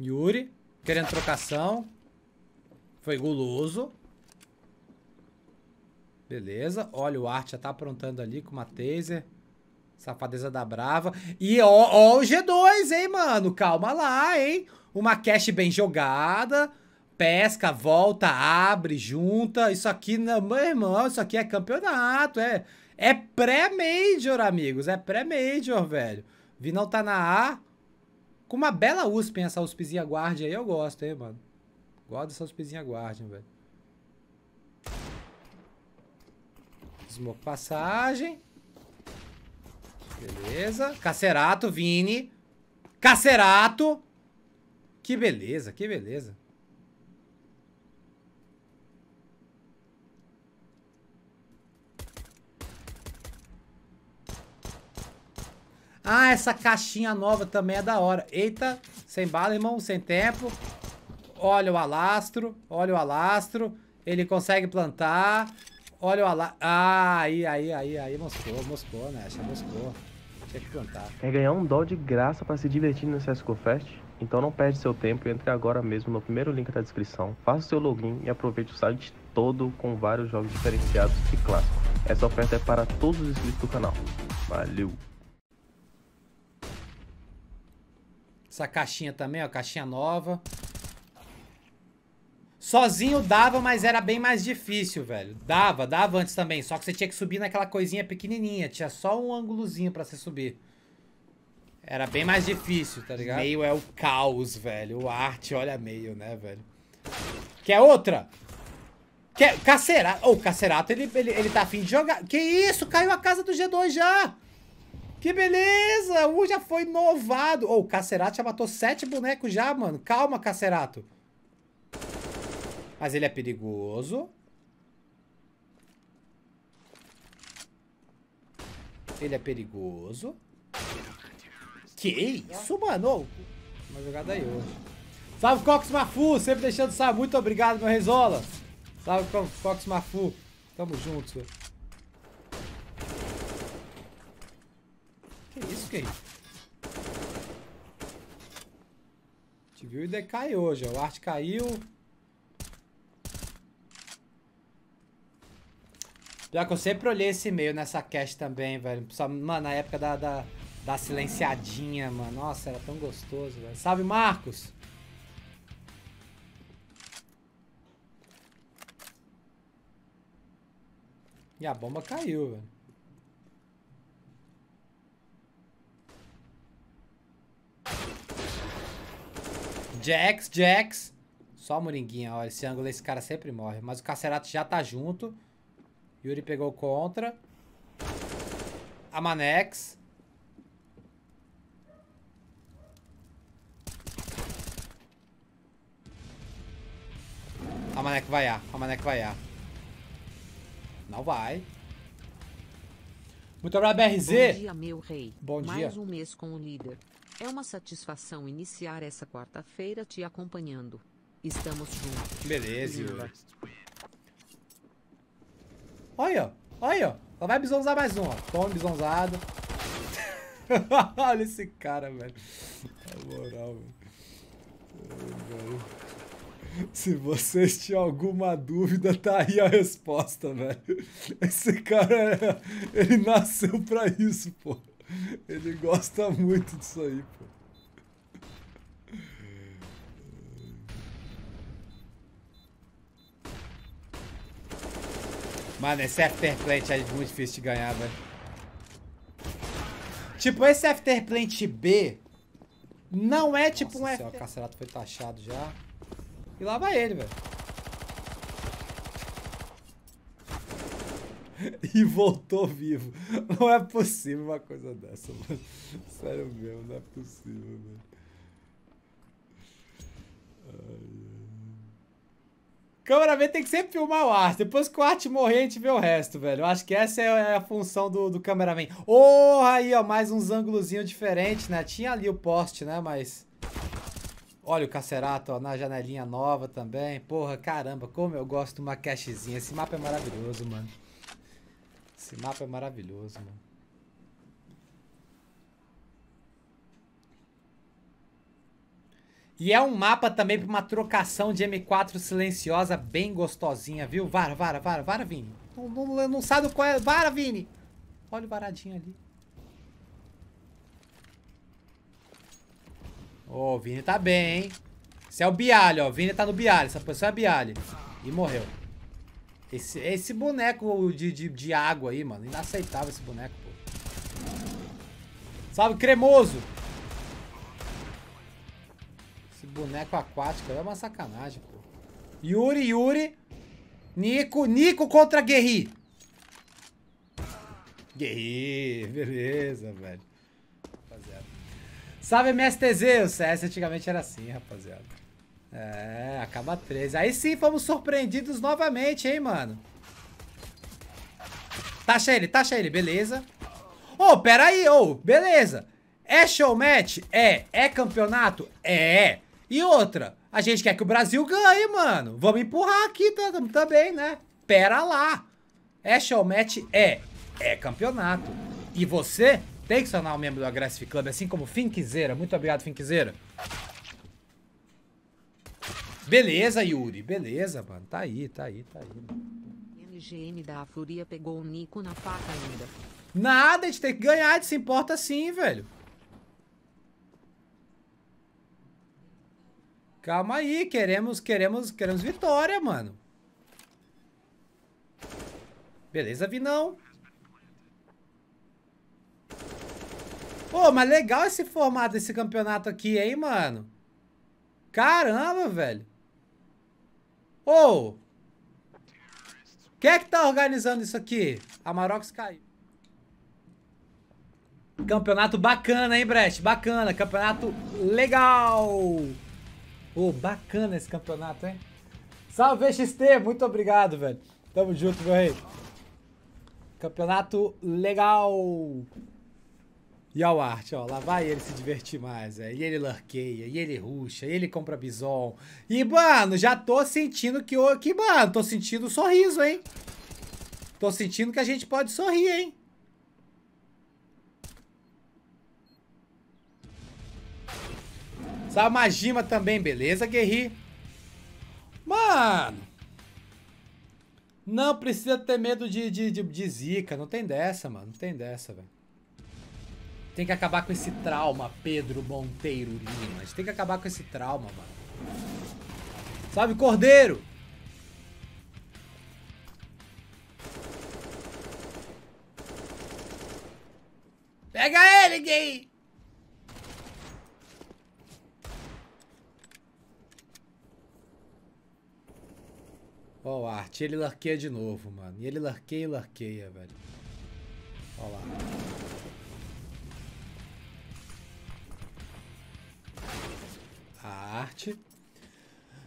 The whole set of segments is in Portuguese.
Yuri. Querendo trocação. Foi guloso. Beleza. Olha, o Art já tá aprontando ali com uma taser. Safadeza da brava. E ó, ó o G2, hein, mano? Calma lá, hein? Uma cash bem jogada. Pesca, volta, abre, junta. Isso aqui, não, né, meu irmão, isso aqui é campeonato. É, é pré-major, amigos. É pré-major, velho. Vinão tá na A. Com uma bela USP, essa USPzinha guardia aí, eu gosto, hein, mano. Gosto dessa USPzinha guardia velho. Smoke passagem. Beleza. Cacerato, Vini. Cacerato. Que beleza, que beleza. Ah, essa caixinha nova também é da hora. Eita, sem bala, irmão, sem tempo. Olha o alastro, olha o alastro. Ele consegue plantar. Olha o alastro. Ah, aí, aí, aí, aí, moscou, moscou, né? Acha moscou. Tinha que plantar. Quer ganhar um dó de graça pra se divertir no CSGO Fest? Então não perde seu tempo e entre agora mesmo no primeiro link da descrição. Faça seu login e aproveite o site todo com vários jogos diferenciados e clássicos. Essa oferta é para todos os inscritos do canal. Valeu! Essa caixinha também, ó, caixinha nova. Sozinho dava, mas era bem mais difícil, velho. Dava, dava antes também, só que você tinha que subir naquela coisinha pequenininha, tinha só um ângulozinho para você subir. Era bem mais difícil, tá ligado? Meio é o caos, velho. O arte olha meio, né, velho? Quer outra? Quer... Cacerato. Ô, oh, Cacerato, ele, ele, ele tá afim de jogar. Que isso? Caiu a casa do G2 já! Que beleza! O uh, já foi novado. Oh, o Cacerato já matou sete bonecos já, mano. Calma, Cacerato. Mas ele é perigoso. Ele é perigoso. Que isso, mano? uma jogada aí hoje. Salve, Cox Mafu. Sempre deixando sabe. Muito obrigado, meu Rezola. Salve, Cox Mafu. Tamo junto, senhor. Que isso, querido? A gente viu e decaiu hoje. O arte caiu. Pior que eu sempre olhei esse meio nessa cache também, velho. Só, mano, na época da, da, da, silenciadinha, mano. Nossa, era tão gostoso, velho. Salve, Marcos! E a bomba caiu, velho. Jax, Jax. Só Moringuinha, ó. Esse ângulo, esse cara sempre morre. Mas o Cacerato já tá junto. Yuri pegou contra. A Manex. A Manex vai A. A Manex vai A. Não vai. Muito obrigado, BRZ. Bom dia, meu rei. Bom dia. Mais um mês com o líder. É uma satisfação iniciar essa quarta-feira te acompanhando. Estamos juntos. Beleza, Yuri. Olha, olha. Só vai bisonzar mais um, ó. Tome bisonzado. olha esse cara, velho. Na moral, velho. Se vocês tinham alguma dúvida, tá aí a resposta, velho. Esse cara, ele nasceu pra isso, pô. Ele gosta muito disso aí, pô. Mano, esse Afterplant é muito difícil de ganhar, velho. Tipo, esse Afterplant B não é tipo, Nossa tipo um... Nossa, after... o carcerato foi taxado já. E lá vai ele, velho. e voltou vivo. Não é possível uma coisa dessa, mano. Sério mesmo, não é possível, mano. Cameraman tem que sempre filmar o arte. Depois que o arte morrer, a gente vê o resto, velho. Eu acho que essa é, é a função do, do cameraman. Oh, aí, ó, mais uns ângulozinhos diferentes, né? Tinha ali o poste, né? Mas... Olha o Cacerato, ó, na janelinha nova também. Porra, caramba, como eu gosto de uma cachezinha. Esse mapa é maravilhoso, mano. Esse mapa é maravilhoso, mano. E é um mapa também pra uma trocação de M4 silenciosa bem gostosinha, viu? Vara, vara, vara, vara, Vini. Não, não, não sabe qual é. Vara, Vini! Olha o varadinho ali. Ô, oh, o Vini tá bem, hein? Esse é o Bialho, ó. O Vini tá no Bialho. Essa posição é Bialho. E morreu. Esse, esse boneco de, de, de água aí, mano. Inaceitável esse boneco, pô. Salve, cremoso! Esse boneco aquático é uma sacanagem, pô. Yuri, Yuri. Nico, Nico contra Guerri. Guerri, beleza, velho. Rapaziada. Salve, MSTZ. O CS antigamente era assim, rapaziada. É, acaba 13. Aí sim fomos surpreendidos novamente, hein, mano. Taxa tá, ele, taxa tá, ele, beleza. Ô, oh, pera aí, ô, oh, beleza. É show match? É. É campeonato? É. E outra, a gente quer que o Brasil ganhe, mano. Vamos empurrar aqui também, né? Pera lá. É show match? É. É campeonato. E você tem que sonar um membro do Agressive Club, assim como Finquizeira. Muito obrigado, Finquizeira. Beleza, Yuri. Beleza, mano. Tá aí, tá aí, tá aí. Mano. da Furia pegou o Nico na faca ainda. Nada, a gente tem que ganhar, a gente se importa sim, velho. Calma aí, queremos, queremos, queremos vitória, mano. Beleza, Vinão. Pô, mas legal esse formato desse campeonato aqui, hein, mano? Caramba, velho. Ô! Oh, quem é que tá organizando isso aqui? A Marox caiu. Campeonato bacana, hein, Brett? Bacana. Campeonato legal. Ô, oh, bacana esse campeonato, hein? Salve, XT. Muito obrigado, velho. Tamo junto, meu rei. Campeonato legal. E ao arte, ó, lá vai ele se divertir mais, é. E ele larqueia, e ele ruxa, e ele compra bison. E, mano, já tô sentindo que, que mano, tô sentindo o um sorriso, hein? Tô sentindo que a gente pode sorrir, hein? Sai Majima também, beleza, Guerri? Mano! Não precisa ter medo de, de, de, de zica, não tem dessa, mano, não tem dessa, velho. Tem que acabar com esse trauma, Pedro Monteiro Limas. Tem que acabar com esse trauma, mano. Sabe, Cordeiro! Pega ele, gay! Ó, oh, o Art, ele larqueia de novo, mano. E ele larqueia e larqueia, velho. Ó lá.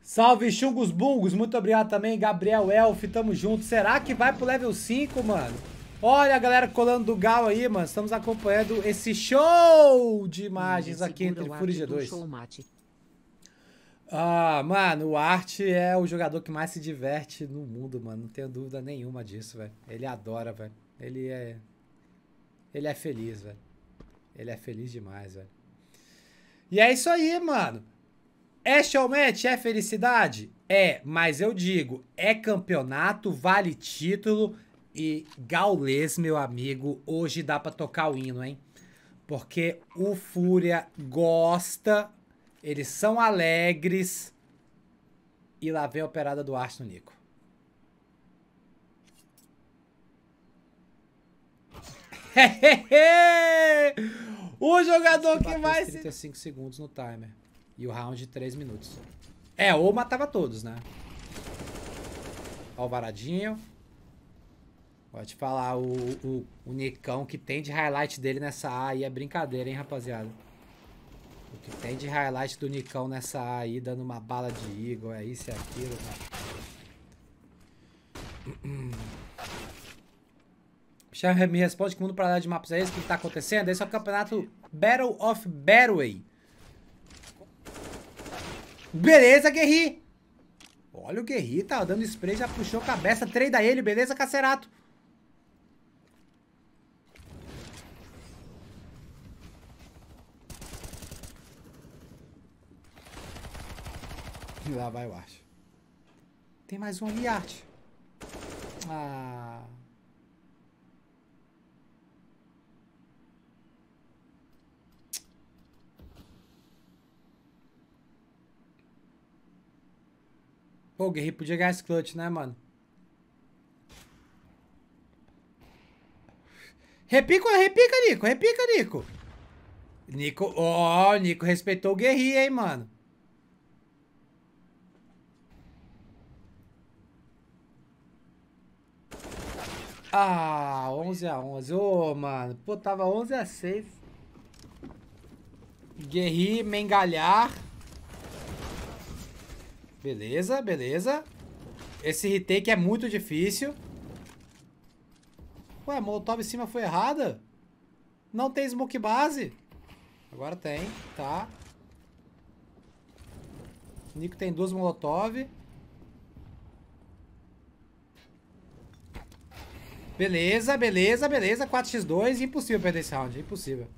Salve, Chungos Bungos. Muito obrigado também, Gabriel Elf. Tamo junto. Será que vai pro level 5, mano? Olha a galera colando do Gal aí, mano. Estamos acompanhando esse show de imagens hum, aqui entre Fury G2. Ah, mano, o Art é o jogador que mais se diverte no mundo, mano. Não tenho dúvida nenhuma disso, velho. Ele adora, velho. Ele é. Ele é feliz, velho. Ele é feliz demais, velho. E é isso aí, mano. É showmatch? É felicidade? É, mas eu digo, é campeonato, vale título e gaulês, meu amigo, hoje dá pra tocar o hino, hein? Porque o Fúria gosta, eles são alegres e lá vem a operada do Arte no Nico. o jogador que mais... 35 segundos no timer. E o round de 3 minutos. É, ou matava todos, né? Ó o varadinho. Pode falar, o, o, o Nicão que tem de highlight dele nessa A aí é brincadeira, hein, rapaziada? O que tem de highlight do Nicão nessa A aí, dando uma bala de Eagle, é isso e é aquilo, né? me responde que mundo para de mapas é esse que tá acontecendo. Esse é o campeonato Battle of Battleway. Beleza, Guerri. Olha o Guerri, tá dando spray, já puxou a cabeça. Treida ele, beleza, Cacerato? E lá vai o Art. Tem mais um ali, Art. Ah... Pô, o Guerri podia ganhar esse clutch, né, mano? Repica, repica, Nico. Repica, Nico. Nico, ó, oh, Nico respeitou o Guerri, hein, mano. Ah, 11 a 11. Ô, oh, mano. Pô, tava 11 a 6. Guerri, Mengalhar. Beleza, beleza. Esse retake é muito difícil. Ué, a molotov em cima foi errada? Não tem smoke base? Agora tem, tá. Nico tem duas molotov. Beleza, beleza, beleza. 4x2. Impossível perder esse round. Impossível.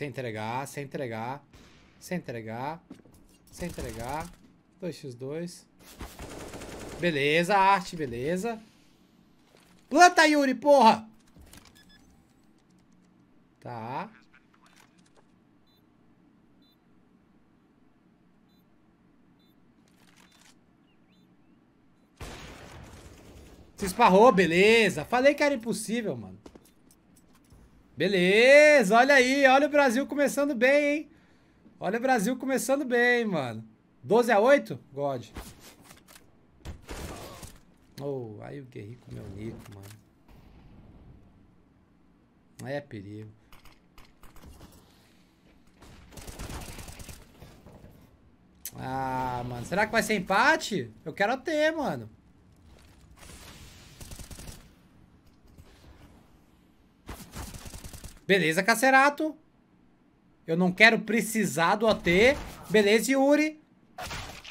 sem entregar, sem entregar. sem entregar. sem entregar. 2x2. Beleza, arte, beleza. Planta, tá, Yuri, porra! Tá. Se esparrou, beleza. Falei que era impossível, mano. Beleza, olha aí, olha o Brasil começando bem, hein? Olha o Brasil começando bem, mano. 12 a 8? God. Oh, aí o Guerri com o Nico, mano. É perigo. Ah, mano. Será que vai ser empate? Eu quero ter, mano. Beleza, Cacerato. Eu não quero precisar do AT. Beleza, Yuri.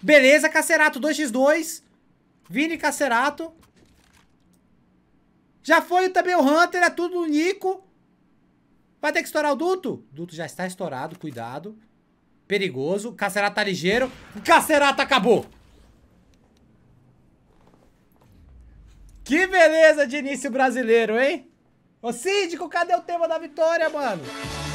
Beleza, Cacerato, 2x2. Vini, Cacerato. Já foi também o Hunter, é tudo do Nico. Vai ter que estourar o Duto. Duto já está estourado, cuidado. Perigoso. Cacerato tá ligeiro. Cacerato acabou. Que beleza de início brasileiro, hein? Ô, síndico, cadê o tema da vitória, mano?